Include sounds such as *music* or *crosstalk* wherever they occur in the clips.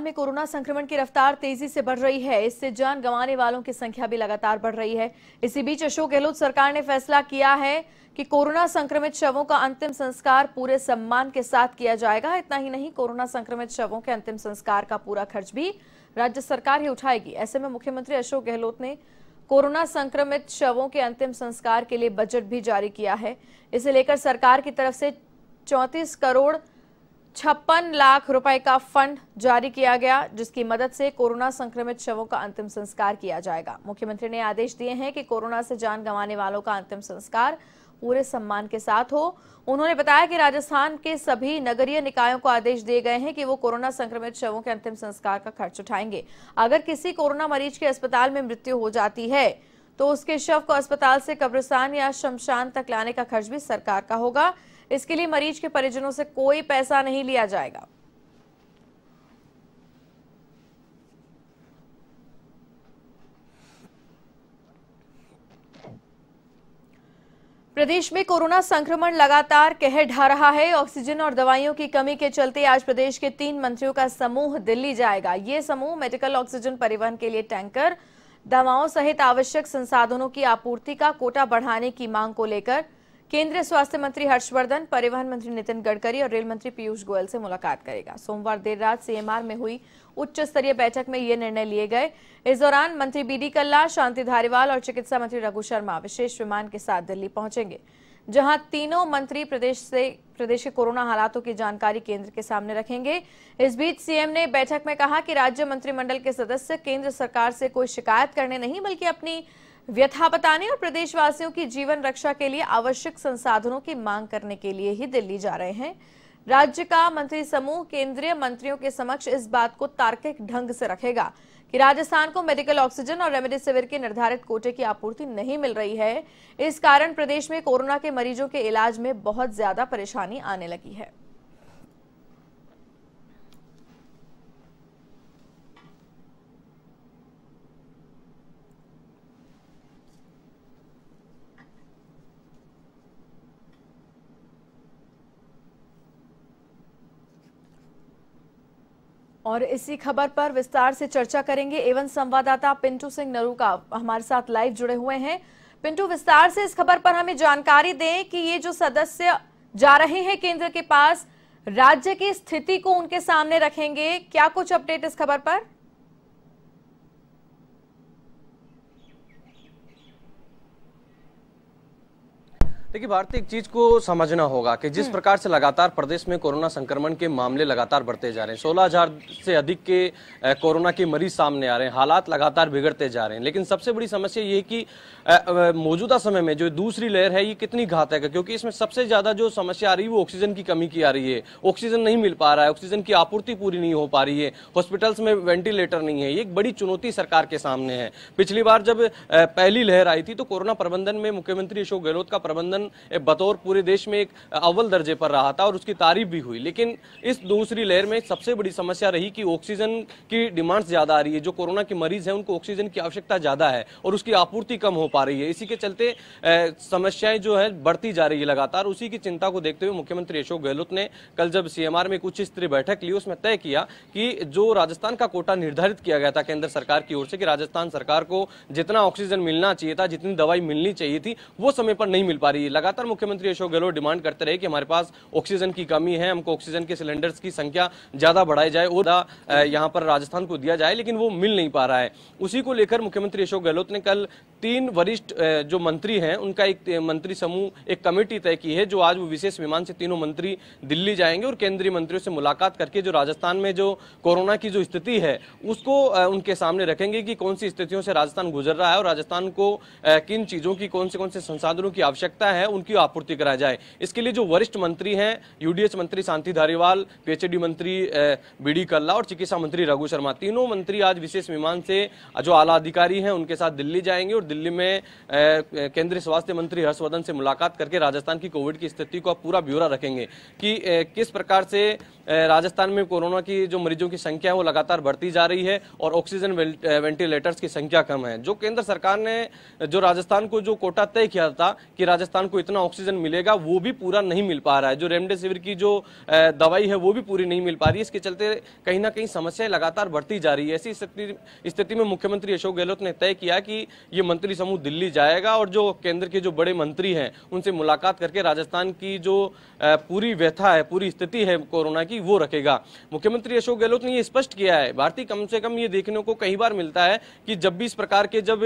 में कोरोना संक्रमण की रफ्तार तेजी से बढ़ रही है इससे जान गंवाने वालों की संख्या भी लगातार बढ़ रही है इसी बीच अशोक गहलोत सरकार ने फैसला किया है कि कोरोना संक्रमित शवों का अंतिम संस्कार पूरे सम्मान के साथ किया जाएगा इतना ही नहीं कोरोना संक्रमित शवों के अंतिम संस्कार का पूरा खर्च भी राज्य सरकार ही उठाएगी ऐसे में मुख्यमंत्री अशोक गहलोत ने कोरोना संक्रमित शवों के अंतिम संस्कार के लिए बजट भी जारी किया है इसे लेकर सरकार की तरफ से चौंतीस करोड़ छप्पन लाख रुपए का फंड जारी किया गया जिसकी मदद से कोरोना संक्रमित शवों का अंतिम संस्कार किया जाएगा मुख्यमंत्री ने आदेश दिए हैं कि कोरोना से जान गंवाने वालों का अंतिम संस्कार पूरे सम्मान के साथ हो उन्होंने बताया कि राजस्थान के सभी नगरीय निकायों को आदेश दिए गए हैं कि वो कोरोना संक्रमित शवों के अंतिम संस्कार का खर्च उठाएंगे अगर किसी कोरोना मरीज के अस्पताल में मृत्यु हो जाती है तो उसके शव को अस्पताल से कब्रिस्तान या शमशान तक लाने का खर्च भी सरकार का होगा इसके लिए मरीज के परिजनों से कोई पैसा नहीं लिया जाएगा प्रदेश में कोरोना संक्रमण लगातार कहर ढा रहा है ऑक्सीजन और दवाइयों की कमी के चलते आज प्रदेश के तीन मंत्रियों का समूह दिल्ली जाएगा ये समूह मेडिकल ऑक्सीजन परिवहन के लिए टैंकर दवाओं सहित आवश्यक संसाधनों की आपूर्ति का कोटा बढ़ाने की मांग को लेकर केंद्रीय स्वास्थ्य मंत्री हर्षवर्धन परिवहन मंत्री नितिन गडकरी और रेल मंत्री पीयूष गोयल से मुलाकात करेगा सोमवार देर रात सीएमआर में हुई उच्च स्तरीय बैठक में ये निर्णय लिए गए इस दौरान मंत्री बीडी कल्ला शांति धारीवाल और चिकित्सा मंत्री रघु शर्मा विशेष विमान के साथ दिल्ली पहुंचेंगे जहां तीनों मंत्री प्रदेश से प्रदेश के कोरोना हालातों की जानकारी केंद्र के सामने रखेंगे इस बीच सीएम ने बैठक में कहा कि राज्य मंत्रिमंडल के सदस्य केंद्र सरकार से कोई शिकायत करने नहीं बल्कि अपनी व्यथा बताने और प्रदेशवासियों की जीवन रक्षा के लिए आवश्यक संसाधनों की मांग करने के लिए ही दिल्ली जा रहे हैं राज्य का मंत्री समूह केंद्रीय मंत्रियों के समक्ष इस बात को तार्किक ढंग से रखेगा कि राजस्थान को मेडिकल ऑक्सीजन और रेमडेसिविर के निर्धारित कोटे की आपूर्ति नहीं मिल रही है इस कारण प्रदेश में कोरोना के मरीजों के इलाज में बहुत ज्यादा परेशानी आने लगी है और इसी खबर पर विस्तार से चर्चा करेंगे एवं संवाददाता पिंटू सिंह नरूका हमारे साथ लाइव जुड़े हुए हैं पिंटू विस्तार से इस खबर पर हमें जानकारी दें कि ये जो सदस्य जा रहे हैं केंद्र के पास राज्य की स्थिति को उनके सामने रखेंगे क्या कुछ अपडेट इस खबर पर देखिए भारतीय एक चीज को समझना होगा कि जिस हम्म। प्रकार से लगातार प्रदेश में कोरोना संक्रमण के मामले लगातार बढ़ते जा रहे हैं सोलह हजार से अधिक के कोरोना के मरीज सामने आ रहे हैं हालात लगातार बिगड़ते जा रहे हैं लेकिन सबसे बड़ी समस्या ये कि मौजूदा समय में जो दूसरी लहर है ये कितनी घातक है क्योंकि इसमें सबसे ज्यादा जो समस्या आ रही है वो ऑक्सीजन की कमी की आ रही है ऑक्सीजन नहीं मिल पा रहा है ऑक्सीजन की आपूर्ति पूरी नहीं हो पा रही है हॉस्पिटल्स में वेंटिलेटर नहीं है ये एक बड़ी चुनौती सरकार के सामने है पिछली बार जब पहली लहर आई थी तो कोरोना प्रबंधन में मुख्यमंत्री अशोक गहलोत का प्रबंधन संसाधन बतौर पूरे देश में एक अव्वल दर्जे पर रहा था और उसकी तारीफ भी हुई लेकिन इस दूसरी लहर में सबसे बड़ी समस्या रही कि ऑक्सीजन की डिमांड्स ज़्यादा आ रही है जो कोरोना के मरीज हैं उनको ऑक्सीजन की आवश्यकता ज़्यादा है और उसकी आपूर्ति कम हो पा रही है इसी के चलते समस्याएं जो है बढ़ती जा रही है लगातार उसी की चिंता को देखते हुए मुख्यमंत्री अशोक गहलोत ने कल जब सीएमआर में एक उच्च स्तरीय बैठक ली उसमें तय किया कि जो राजस्थान का कोटा निर्धारित किया गया था केंद्र सरकार की ओर से कि राजस्थान सरकार को जितना ऑक्सीजन मिलना चाहिए था जितनी दवाई मिलनी चाहिए थी वो समय पर नहीं मिल पा रही है दी लगातार मुख्यमंत्री अशोक गहलोत डिमांड करते रहे कि हमारे पास ऑक्सीजन की कमी है हमको ऑक्सीजन के सिलेंडर्स की संख्या ज़्यादा बढ़ाई जाए और यहाँ पर राजस्थान को दिया जाए लेकिन वो मिल नहीं पा रहा है उसी को लेकर मुख्यमंत्री अशोक गहलोत ने कल तीन वरिष्ठ जो मंत्री हैं उनका एक मंत्री समूह एक कमेटी तय की है जो आज वो विशेष विमान से तीनों मंत्री दिल्ली जाएंगे और केंद्रीय मंत्रियों से मुलाकात करके जो राजस्थान में जो कोरोना की जो स्थिति है उसको उनके सामने रखेंगे कि कौन सी स्थितियों से राजस्थान गुजर रहा है और राजस्थान को किन चीज़ों की कौन से कौन से संसाधनों की आवश्यकता है है उनकी आपूर्ति कराई जाए इसके लिए जो वरिष्ठ मंत्री हैं यूडीएस मंत्री शांति धारीवाल पीएचडी मंत्री बी डी कल्ला और चिकित्सा मंत्री रघु शर्मा तीनों मंत्री आज विशेष विमान से जो आला अधिकारी हैं उनके साथ दिल्ली जाएंगे और दिल्ली में केंद्रीय स्वास्थ्य मंत्री हर्षवर्धन से मुलाकात करके राजस्थान की कोविड की स्थिति को पूरा ब्यौरा रखेंगे कि किस प्रकार से राजस्थान में कोरोना की जो मरीजों की संख्या है वो लगातार बढ़ती जा रही है और ऑक्सीजन वेंटिलेटर्स की संख्या कम है जो केंद्र सरकार ने जो राजस्थान को जो कोटा तय किया था कि राजस्थान को इतना ऑक्सीजन मिलेगा वो भी पूरा नहीं मिल पा रहा है जो रेमडेसिविर की जो दवाई है वो भी पूरी नहीं मिल पा रही है इसके चलते कहीं ना कहीं समस्याएं लगातार बढ़ती जा रही है ऐसी स्थिति स्थिति में मुख्यमंत्री अशोक गहलोत ने तय किया कि ये मंत्री समूह दिल्ली जाएगा और जो केंद्र के जो बड़े मंत्री हैं उनसे मुलाकात करके राजस्थान की जो पूरी व्यथा है पूरी स्थिति है कोरोना की की वो रखेगा मुख्यमंत्री अशोक गहलोत ने ये स्पष्ट किया है भारतीय कम से कम ये देखने को कई बार मिलता है कि जब भी इस प्रकार के जब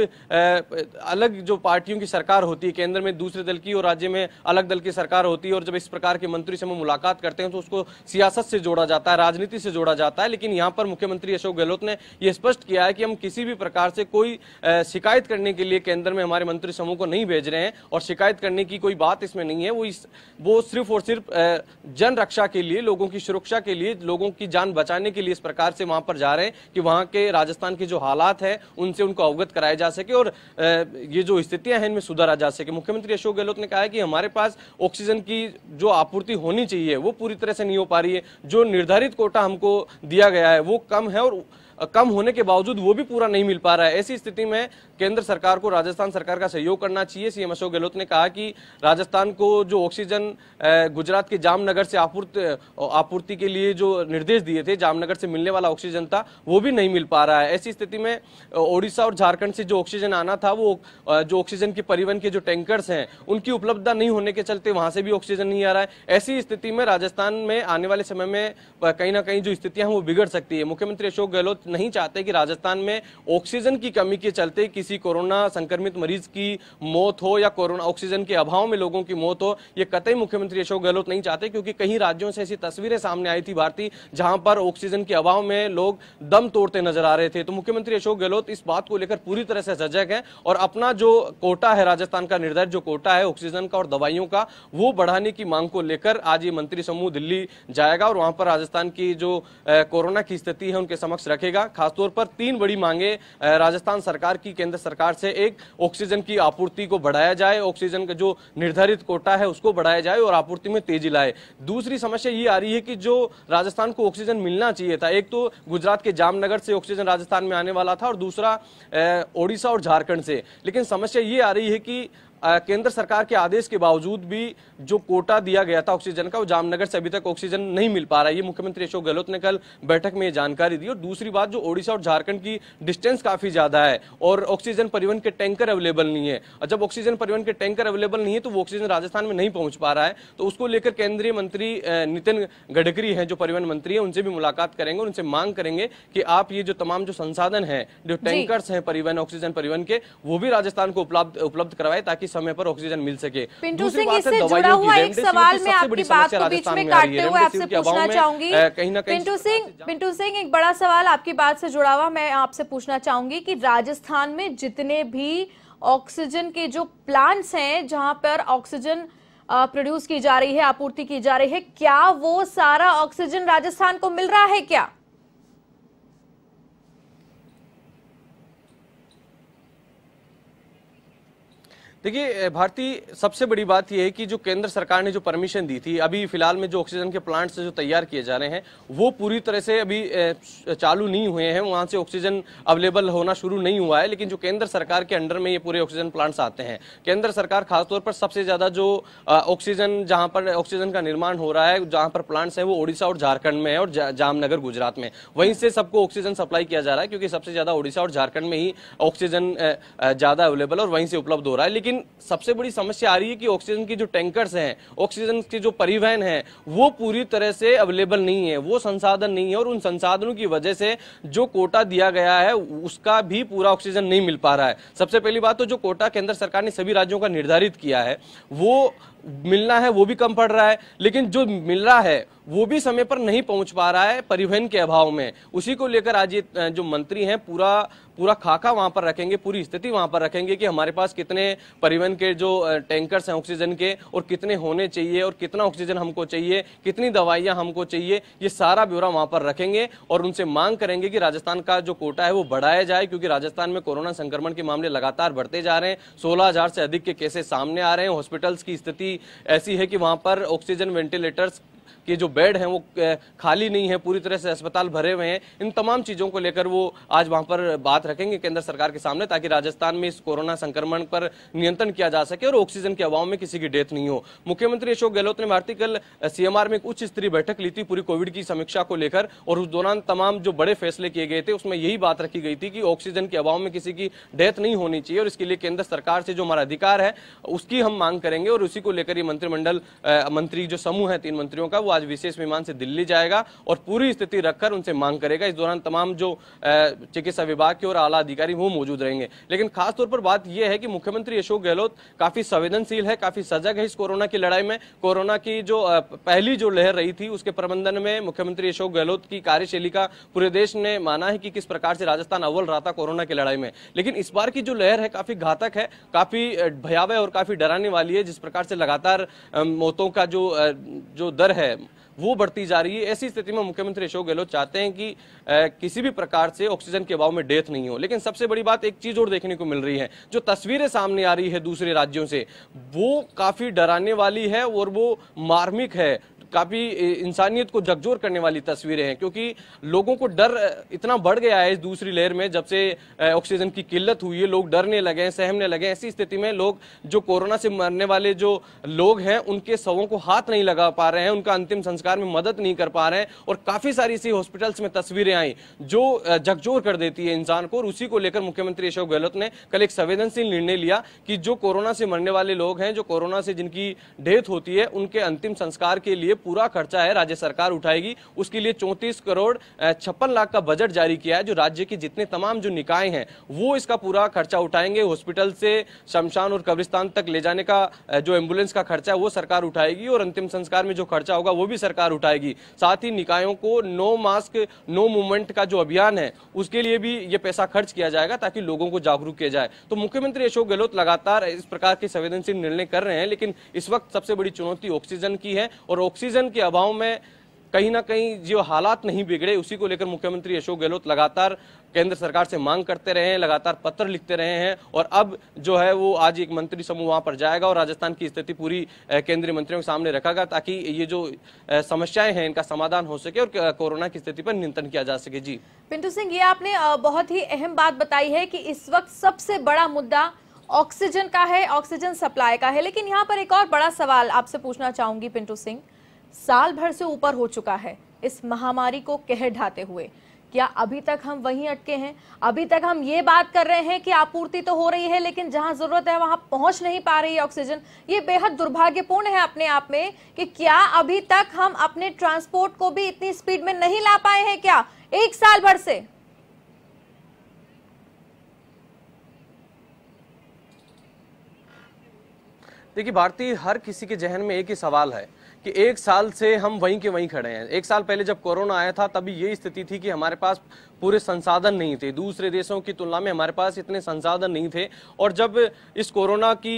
अलग जो पार्टियों की सरकार होती है केंद्र में दूसरे दल की और राज्य में अलग दल की सरकार होती है और जब इस प्रकार के मंत्री से हम मुलाकात करते हैं तो उसको सियासत से जोड़ा जाता है राजनीति से जोड़ा जाता है लेकिन यहाँ पर मुख्यमंत्री अशोक गहलोत ने यह स्पष्ट किया है कि हम किसी भी प्रकार से कोई शिकायत करने के लिए केंद्र में हमारे मंत्री समूह को नहीं भेज रहे हैं और शिकायत करने की कोई बात इसमें नहीं है वो इस, वो सिर्फ और सिर्फ जन रक्षा के लिए लोगों की सुरक्षा सुरक्षा के लिए लोगों की जान बचाने के लिए इस प्रकार से वहां पर जा रहे हैं कि वहां के राजस्थान के जो हालात है उनसे उनको अवगत कराया जा सके और ये जो स्थितियां हैं इनमें सुधारा जा सके मुख्यमंत्री अशोक गहलोत ने कहा है कि हमारे पास ऑक्सीजन की जो आपूर्ति होनी चाहिए वो पूरी तरह से नहीं हो पा रही है जो निर्धारित कोटा हमको दिया गया है वो कम है और कम होने के बावजूद वो भी पूरा नहीं मिल पा रहा है ऐसी स्थिति में केंद्र सरकार को राजस्थान सरकार का सहयोग करना चाहिए सीएम अशोक गहलोत ने कहा कि राजस्थान को जो ऑक्सीजन गुजरात के जामनगर से आपूर्ति आपूर्ति के लिए जो निर्देश दिए थे जामनगर से मिलने वाला ऑक्सीजन था वो भी नहीं मिल पा रहा है ऐसी स्थिति में ओडिशा और झारखंड से जो ऑक्सीजन आना था वो जो ऑक्सीजन के परिवहन के जो टैंकर्स हैं उनकी उपलब्धता नहीं होने के चलते वहां से भी ऑक्सीजन नहीं आ रहा है ऐसी स्थिति में राजस्थान में आने वाले समय में कहीं ना कहीं जो स्थितियां हैं वो बिगड़ सकती है मुख्यमंत्री अशोक गहलोत वक्त नहीं चाहते कि राजस्थान में ऑक्सीजन की कमी के चलते किसी कोरोना संक्रमित मरीज की मौत हो या कोरोना ऑक्सीजन के अभाव में लोगों की मौत हो यह कतई मुख्यमंत्री अशोक गहलोत नहीं चाहते क्योंकि कहीं राज्यों से ऐसी तस्वीरें सामने आई थी भारतीय जहां पर ऑक्सीजन के अभाव में लोग दम तोड़ते नजर आ रहे थे तो मुख्यमंत्री अशोक गहलोत इस बात को लेकर पूरी तरह से सजग है और अपना जो कोटा है राजस्थान का निर्धारित जो कोटा है ऑक्सीजन का और दवाइयों का वो बढ़ाने की मांग को लेकर आज ये मंत्री समूह दिल्ली जाएगा और वहां पर राजस्थान की जो कोरोना की स्थिति है उनके समक्ष रखेगा रहेगा खासतौर पर तीन बड़ी मांगे राजस्थान सरकार की केंद्र सरकार से एक ऑक्सीजन की आपूर्ति को बढ़ाया जाए ऑक्सीजन का जो निर्धारित कोटा है उसको बढ़ाया जाए और आपूर्ति में तेजी लाए दूसरी समस्या ये आ रही है कि जो राजस्थान को ऑक्सीजन मिलना चाहिए था एक तो गुजरात के जामनगर से ऑक्सीजन राजस्थान में आने वाला था और दूसरा ओडिशा और झारखंड से लेकिन समस्या ये आ रही है कि केंद्र सरकार के आदेश के बावजूद भी जो कोटा दिया गया था ऑक्सीजन का वो जामनगर से अभी तक ऑक्सीजन नहीं मिल पा रहा है ये मुख्यमंत्री अशोक गहलोत ने कल बैठक में ये जानकारी दी और दूसरी बात जो ओडिशा और झारखंड की डिस्टेंस काफ़ी ज़्यादा है और ऑक्सीजन परिवहन के टैंकर अवेलेबल नहीं है और जब ऑक्सीजन परिवहन के टैंकर अवेलेबल नहीं है तो वो ऑक्सीजन राजस्थान में नहीं पहुंच पा रहा है तो उसको लेकर केंद्रीय मंत्री नितिन गडकरी है जो परिवहन मंत्री है उनसे भी मुलाकात करेंगे और उनसे मांग करेंगे कि आप ये जो तमाम जो संसाधन है जो टैंकर है परिवहन ऑक्सीजन परिवहन के वो भी राजस्थान को उपलब्ध उपलब्ध करवाए ताकि समय पर ऑक्सीजन मिल सके पिंटू सिंह एक सवाल चाहूंगी पिंटू सिंह पिंटू सिंह एक बड़ा सवाल आपकी बात से जुड़ा हुआ मैं आपसे पूछना चाहूंगी की राजस्थान में जितने भी ऑक्सीजन के जो प्लांट्स हैं जहां पर ऑक्सीजन प्रोड्यूस की जा रही है आपूर्ति की जा रही है क्या वो सारा ऑक्सीजन राजस्थान को मिल रहा है क्या देखिए भारती सबसे बड़ी बात यह है कि जो केंद्र सरकार ने जो परमिशन दी थी अभी फिलहाल में जो ऑक्सीजन के प्लांट्स जो तैयार किए जा रहे हैं वो पूरी तरह से अभी चालू नहीं हुए हैं वहाँ से ऑक्सीजन अवेलेबल होना शुरू नहीं हुआ है लेकिन जो केंद्र सरकार के अंडर में ये पूरे ऑक्सीजन प्लांट्स आते हैं केंद्र सरकार खासतौर पर सबसे ज़्यादा जो ऑक्सीजन जहाँ पर ऑक्सीजन का निर्माण हो रहा है जहाँ पर प्लांट्स हैं वो ओडिशा और झारखंड में है और जामनगर गुजरात में वहीं से सबको ऑक्सीजन सप्लाई किया जा रहा है क्योंकि सबसे ज़्यादा ओडिशा और झारखंड में ही ऑक्सीजन ज़्यादा अवेलेबल और वहीं से उपलब्ध हो रहा है लेकिन लेकिन सबसे बड़ी समस्या आ रही है कि ऑक्सीजन की जो टैंकर्स हैं ऑक्सीजन के जो परिवहन है वो पूरी तरह से अवेलेबल नहीं है वो संसाधन नहीं है और उन संसाधनों की वजह से जो कोटा दिया गया है उसका भी पूरा ऑक्सीजन नहीं मिल पा रहा है सबसे पहली बात तो जो कोटा केंद्र सरकार ने सभी राज्यों का निर्धारित किया है वो मिलना है वो भी कम पड़ रहा है लेकिन जो मिल रहा है वो भी समय पर नहीं पहुंच पा रहा है परिवहन के अभाव में उसी को लेकर आज ये जो मंत्री हैं पूरा पूरा खाका वहां पर रखेंगे पूरी स्थिति वहां पर रखेंगे कि हमारे पास कितने परिवहन के जो टैंकर्स हैं ऑक्सीजन के और कितने होने चाहिए और कितना ऑक्सीजन हमको चाहिए कितनी दवाइयां हमको चाहिए ये सारा ब्यौरा वहां पर रखेंगे और उनसे मांग करेंगे कि राजस्थान का जो कोटा है वो बढ़ाया जाए क्योंकि राजस्थान में कोरोना संक्रमण के मामले लगातार बढ़ते जा रहे हैं सोलह से अधिक के केसेस सामने आ रहे हैं हॉस्पिटल्स की स्थिति ऐसी है कि वहाँ पर ऑक्सीजन वेंटिलेटर्स के जो बेड हैं वो खाली नहीं है पूरी तरह से अस्पताल भरे हुए हैं इन तमाम चीज़ों को लेकर वो आज वहाँ पर बात रखेंगे केंद्र सरकार के सामने ताकि राजस्थान में इस कोरोना संक्रमण पर नियंत्रण किया जा सके और ऑक्सीजन के अभाव में किसी की डेथ नहीं हो मुख्यमंत्री अशोक गहलोत ने भारतीय कल सीएमआर में एक उच्च स्तरीय बैठक ली थी पूरी कोविड की समीक्षा को लेकर और उस दौरान तमाम जो बड़े फैसले किए गए थे उसमें यही बात रखी गई थी कि ऑक्सीजन के अभाव में किसी की डेथ नहीं होनी चाहिए और इसके लिए केंद्र सरकार से जो हमारा अधिकार है उसकी हम मांग करेंगे और उसी को लेकर ये मंत्रिमंडल मंत्री जो समूह है तीन मंत्रियों का वो आज विशेष विमान से दिल्ली जाएगा और पूरी स्थिति रखकर उनसे मांग करेगा इस दौरान तमाम जो चिकित्सा विभाग के और आला अधिकारी वो मौजूद रहेंगे लेकिन खासतौर पर बात यह है कि मुख्यमंत्री अशोक गहलोत काफी संवेदनशील है काफी सजग है इस कोरोना की लड़ाई में कोरोना की जो पहली जो लहर रही थी उसके प्रबंधन में मुख्यमंत्री अशोक गहलोत की कार्यशैली का पूरे देश ने माना है कि किस प्रकार से राजस्थान अव्वल रहा था कोरोना की लड़ाई में लेकिन इस बार की जो लहर है काफी घातक है काफी भयावह और काफी डराने वाली है जिस प्रकार से लगातार मौतों का जो जो दर है है वो बढ़ती जा रही है ऐसी स्थिति में मुख्यमंत्री अशोक गहलोत चाहते हैं कि ए, किसी भी प्रकार से ऑक्सीजन के अभाव में डेथ नहीं हो लेकिन सबसे बड़ी बात एक चीज और देखने को मिल रही है जो तस्वीरें सामने आ रही है दूसरे राज्यों से वो काफी डराने वाली है और वो मार्मिक है काफ़ी इंसानियत को जगजोर करने वाली तस्वीरें हैं क्योंकि लोगों को डर इतना बढ़ गया है इस दूसरी लहर में जब से ऑक्सीजन की किल्लत हुई है लोग डरने लगे हैं सहमने लगे हैं ऐसी स्थिति में लोग जो कोरोना से मरने वाले जो लोग हैं उनके शवों को हाथ नहीं लगा पा रहे हैं उनका अंतिम संस्कार में मदद नहीं कर पा रहे हैं और काफ़ी सारी ऐसी हॉस्पिटल्स में तस्वीरें आई जो जकजोर कर देती है इंसान को और उसी को लेकर मुख्यमंत्री अशोक गहलोत ने कल एक संवेदनशील निर्णय लिया कि जो कोरोना से मरने वाले लोग हैं जो कोरोना से जिनकी डेथ होती है उनके अंतिम संस्कार के लिए पूरा खर्चा है राज्य सरकार उठाएगी उसके लिए चौंतीस करोड़ छप्पन लाख का बजट जारी किया है जो राज्य के जितने तमाम जो निकाय हैं वो इसका पूरा खर्चा उठाएंगे हॉस्पिटल से शमशान और कब्रिस्तान तक ले जाने का जो एम्बुलेंस का खर्चा है वो सरकार उठाएगी और अंतिम संस्कार में जो खर्चा होगा वो भी सरकार उठाएगी साथ ही निकायों को नो मास्क नो मूवमेंट का जो अभियान है उसके लिए भी ये पैसा खर्च किया जाएगा ताकि लोगों को जागरूक किया जाए तो मुख्यमंत्री अशोक गहलोत लगातार इस प्रकार के संवेदनशील निर्णय कर रहे हैं लेकिन इस वक्त सबसे बड़ी चुनौती ऑक्सीजन की है और ऑक्सीजन रीज़न के अभाव में कहीं ना कहीं जो हालात नहीं बिगड़े उसी को लेकर मुख्यमंत्री अशोक गहलोत लगातार केंद्र सरकार से मांग करते रहे हैं लगातार पत्र लिखते रहे हैं और अब जो है वो आज एक मंत्री समूह वहां पर जाएगा और राजस्थान की स्थिति पूरी केंद्रीय मंत्रियों के सामने रखेगा ताकि ये जो समस्याएं हैं इनका समाधान हो सके और कोरोना की स्थिति पर नियंत्रण किया जा सके जी पिंटू सिंह ये आपने बहुत ही अहम बात बताई है की इस वक्त सबसे बड़ा मुद्दा ऑक्सीजन का है ऑक्सीजन सप्लाई का है लेकिन यहाँ पर एक और बड़ा सवाल आपसे पूछना चाहूंगी पिंटू सिंह साल भर से ऊपर हो चुका है इस महामारी को कह ढाते हुए क्या अभी तक हम वहीं अटके हैं अभी तक हम ये बात कर रहे हैं कि आपूर्ति तो हो रही है लेकिन जहां जरूरत है वहां पहुंच नहीं पा रही ऑक्सीजन ये बेहद दुर्भाग्यपूर्ण है अपने आप में कि क्या अभी तक हम अपने ट्रांसपोर्ट को भी इतनी स्पीड में नहीं ला पाए हैं क्या एक साल भर से देखिए भारती हर किसी के जहन में एक ही सवाल है कि एक साल से हम वहीं के वहीं खड़े हैं एक साल पहले जब कोरोना आया था तभी ये स्थिति थी कि हमारे पास पूरे संसाधन नहीं थे दूसरे देशों की तुलना में हमारे पास इतने संसाधन नहीं थे और जब इस कोरोना की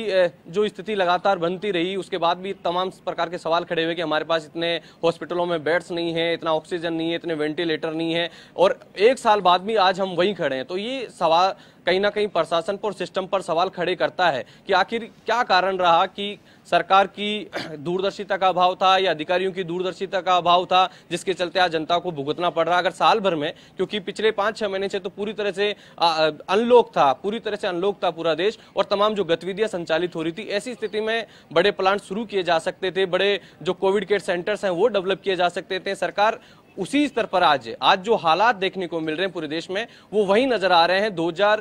जो स्थिति लगातार बनती रही उसके बाद भी तमाम प्रकार के सवाल खड़े हुए कि हमारे पास इतने हॉस्पिटलों में बेड्स नहीं है इतना ऑक्सीजन नहीं है इतने वेंटिलेटर नहीं है और एक साल बाद भी आज हम वहीं खड़े हैं तो ये सवाल कहीं ना कहीं प्रशासन पर सिस्टम पर सवाल खड़े करता है कि आखिर क्या कारण रहा कि सरकार की *clears throat* दूरदर्शिता का अभाव था या अधिकारियों की दूरदर्शिता का अभाव था जिसके चलते आज जनता को भुगतना पड़ रहा अगर साल भर में क्योंकि पिछले पांच छह महीने से तो पूरी तरह से अनलॉक था पूरी तरह से अनलॉक था पूरा देश और तमाम जो गतिविधियां संचालित हो रही थी ऐसी स्थिति में बड़े प्लांट शुरू किए जा सकते थे बड़े जो कोविड केयर सेंटर्स हैं वो डेवलप किए जा सकते थे सरकार उसी स्तर पर आज आज जो हालात देखने को मिल रहे हैं पूरे देश में वो वही नजर आ रहे हैं 2000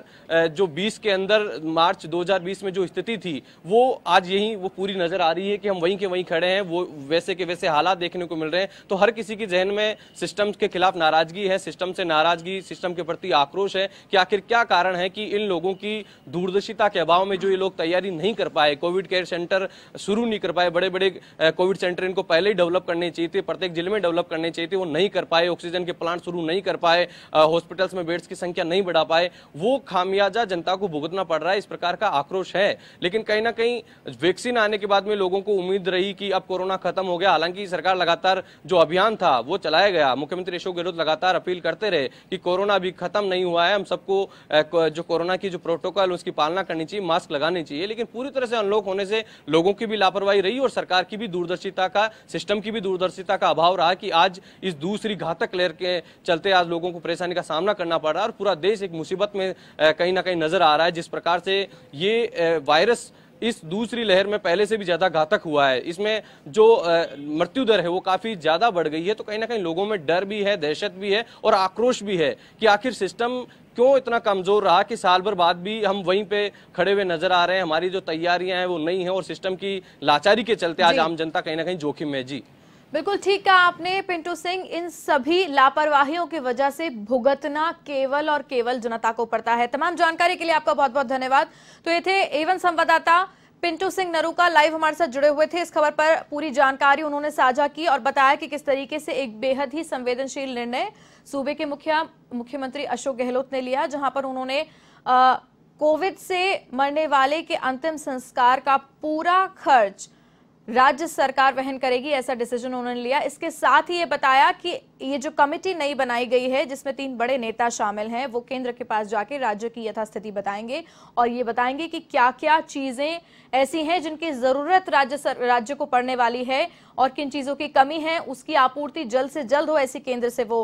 जो 20 के अंदर मार्च 2020 में जो स्थिति थी वो आज यही वो पूरी नजर आ रही है कि हम वहीं के वहीं खड़े हैं वो वैसे के वैसे हालात देखने को मिल रहे हैं तो हर किसी के जहन में सिस्टम के खिलाफ नाराजगी है सिस्टम से नाराजगी सिस्टम के प्रति आक्रोश है कि आखिर क्या कारण है कि इन लोगों की दूरदर्शिता के अभाव में जो ये लोग तैयारी नहीं कर पाए कोविड केयर सेंटर शुरू नहीं कर पाए बड़े बड़े कोविड सेंटर इनको पहले ही डेवलप करने चाहिए थे प्रत्येक जिले में डेवलप करने चाहिए थे वो नहीं नहीं कर पाए ऑक्सीजन के प्लांट शुरू नहीं कर पाए हॉस्पिटल्स में बेड्स की संख्या नहीं बढ़ा पाए वो खामियाजा जनता को भुगतना पड़ रहा है इस प्रकार का आक्रोश है लेकिन कहीं ना कहीं वैक्सीन आने के बाद में लोगों को उम्मीद रही कि अब कोरोना खत्म हो गया हालांकि सरकार लगातार जो अभियान था वो चलाया गया मुख्यमंत्री अशोक गहलोत लगातार अपील करते रहे कि कोरोना अभी खत्म नहीं हुआ है हम सबको जो कोरोना की जो प्रोटोकॉल उसकी पालना करनी चाहिए मास्क लगानी चाहिए लेकिन पूरी तरह से अनलॉक होने से लोगों की भी लापरवाही रही और सरकार की भी दूरदर्शिता का सिस्टम की भी दूरदर्शिता का अभाव रहा कि आज इस दूर दूसरी घातक लहर के चलते आज लोगों को परेशानी का सामना करना पड़ रहा है और पूरा देश एक मुसीबत में कहीं ना कहीं नजर आ रहा है जिस प्रकार से ये वायरस इस दूसरी लहर में पहले से भी ज़्यादा घातक हुआ है इसमें जो मृत्यु दर है वो काफ़ी ज़्यादा बढ़ गई है तो कहीं ना कहीं लोगों में डर भी है दहशत भी है और आक्रोश भी है कि आखिर सिस्टम क्यों इतना कमज़ोर रहा कि साल भर बाद भी हम वहीं पे खड़े हुए नजर आ रहे हैं हमारी जो तैयारियां हैं वो नहीं है और सिस्टम की लाचारी के चलते आज आम जनता कहीं ना कहीं जोखिम है जी बिल्कुल ठीक कहा आपने पिंटू सिंह इन सभी लापरवाहियों की वजह से भुगतना केवल और केवल जनता को पड़ता है तमाम जानकारी के लिए आपका बहुत बहुत धन्यवाद तो ये थे एवन संवाददाता पिंटू सिंह नरूका लाइव हमारे साथ जुड़े हुए थे इस खबर पर पूरी जानकारी उन्होंने साझा की और बताया कि किस तरीके से एक बेहद ही संवेदनशील निर्णय सूबे के मुखिया मुख्यमंत्री अशोक गहलोत ने लिया जहां पर उन्होंने कोविड से मरने वाले के अंतिम संस्कार का पूरा खर्च राज्य सरकार वहन करेगी ऐसा डिसीजन उन्होंने लिया इसके साथ ही ये बताया कि ये जो कमेटी नई बनाई गई है जिसमें तीन बड़े नेता शामिल हैं वो केंद्र के पास जाके राज्य की यथास्थिति बताएंगे और ये बताएंगे कि क्या क्या चीज़ें ऐसी हैं जिनकी ज़रूरत राज्य सर, राज्य को पड़ने वाली है और किन चीज़ों की कमी है उसकी आपूर्ति जल्द से जल्द हो ऐसी केंद्र से वो